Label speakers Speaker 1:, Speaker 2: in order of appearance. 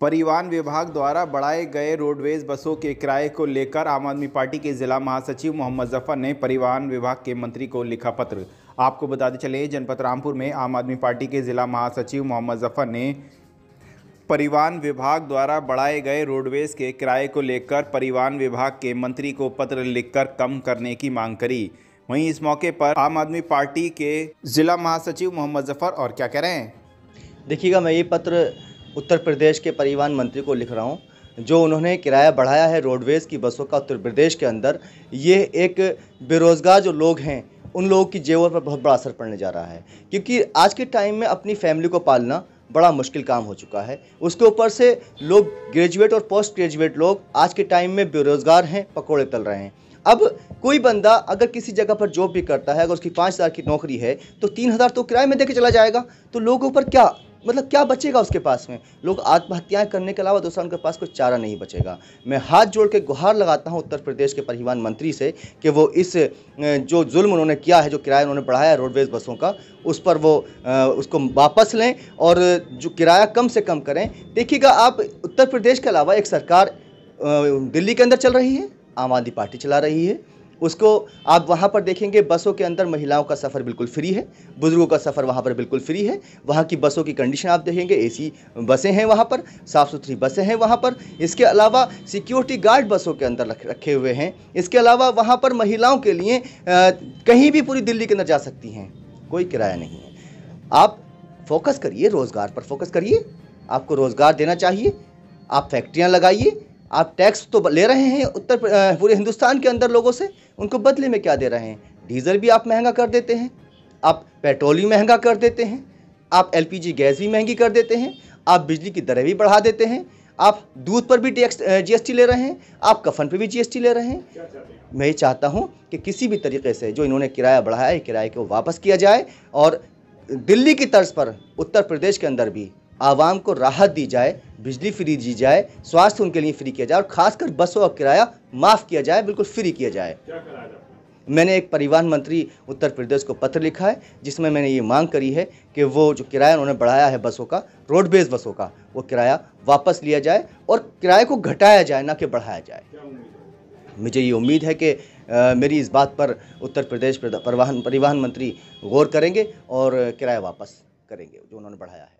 Speaker 1: परिवहन विभाग द्वारा बढ़ाए गए रोडवेज बसों के किराए को लेकर आम आदमी पार्टी के जिला महासचिव मोहम्मद जफर ने परिवहन विभाग के मंत्री को लिखा पत्र आपको बताते चले जनपद रामपुर में आम आदमी पार्टी के जिला महासचिव मोहम्मद जफर ने परिवहन विभाग द्वारा बढ़ाए गए रोडवेज के किराए को लेकर परिवहन विभाग के मंत्री को पत्र लिखकर कम करने की मांग करी वहीं इस मौके पर आम आदमी पार्टी के जिला महासचिव मोहम्मद जफर और क्या कह रहे हैं देखिएगा मैं ये पत्र
Speaker 2: उत्तर प्रदेश के परिवहन मंत्री को लिख रहा हूँ जो उन्होंने किराया बढ़ाया है रोडवेज़ की बसों का उत्तर प्रदेश के अंदर ये एक बेरोज़गार जो लोग हैं उन लोगों की जेवर पर बहुत बड़ा असर पड़ने जा रहा है क्योंकि आज के टाइम में अपनी फैमिली को पालना बड़ा मुश्किल काम हो चुका है उसके ऊपर से लोग ग्रेजुएट और पोस्ट ग्रेजुएट लोग आज के टाइम में बेरोज़गार हैं पकौड़े तल रहे हैं अब कोई बंदा अगर किसी जगह पर जॉब भी करता है अगर उसकी पाँच हज़ार की नौकरी है तो तीन हज़ार तो किराए में देके चला जाएगा तो लोगों पर क्या मतलब क्या बचेगा उसके पास में लोग आत्महत्याएं करने के अलावा दूसरा उनके पास कोई चारा नहीं बचेगा मैं हाथ जोड़ के गुहार लगाता हूँ उत्तर प्रदेश के परिवहन मंत्री से कि वो इस जो जुल्म उन्होंने किया है जो किराया उन्होंने बढ़ाया है रोडवेज बसों का उस पर वो उसको वापस लें और जो किराया कम से कम करें देखिएगा आप उत्तर प्रदेश के अलावा एक सरकार दिल्ली के अंदर चल रही है आम आदमी पार्टी चला रही है उसको आप वहाँ पर देखेंगे बसों के अंदर महिलाओं का सफ़र बिल्कुल फ्री है बुज़ुर्गों का सफ़र वहाँ पर बिल्कुल फ्री है वहाँ की बसों की कंडीशन आप देखेंगे एसी बसें हैं वहाँ पर साफ़ सुथरी बसें हैं वहाँ पर इसके अलावा सिक्योरिटी गार्ड बसों के अंदर रखे हुए हैं इसके अलावा वहाँ पर महिलाओं के लिए आ, कहीं भी पूरी दिल्ली के अंदर जा सकती हैं कोई किराया नहीं है आप फोकस करिए रोज़गार पर फोकस करिए आपको रोज़गार देना चाहिए आप फैक्ट्रियाँ लगाइए आप टैक्स तो ले रहे हैं उत्तर पूरे हिंदुस्तान के अंदर लोगों से उनको बदले में क्या दे रहे हैं डीजल भी आप महंगा कर देते हैं आप पेट्रोल भी महंगा कर देते हैं आप एलपीजी गैस भी महंगी कर देते हैं आप बिजली की दरें भी बढ़ा देते हैं आप दूध पर भी टैक्स जीएसटी ले रहे हैं आप कफन पर भी जीएसटी ले रहे हैं मैं ये चाहता हूँ कि किसी भी तरीके से जो इन्होंने किराया बढ़ाया है किराए को वापस किया जाए और दिल्ली की तर्ज पर उत्तर प्रदेश के अंदर भी आवाम को राहत दी जाए बिजली फ्री दी जाए स्वास्थ्य उनके लिए फ्री किया जाए और खासकर बसों का किराया माफ़ किया जाए बिल्कुल फ्री किया जाए मैंने एक परिवहन मंत्री उत्तर प्रदेश को पत्र लिखा है जिसमें मैंने ये मांग करी है कि वो जो किराया उन्होंने बढ़ाया है बसों का रोडवेज बसों का वो किराया वापस लिया जाए और किराए को घटाया जाए ना कि बढ़ाया जाए मुझे ये उम्मीद है कि मेरी इस बात पर उत्तर प्रदेश परिवहन परिवहन मंत्री गौर करेंगे और किराया वापस करेंगे जो उन्होंने बढ़ाया है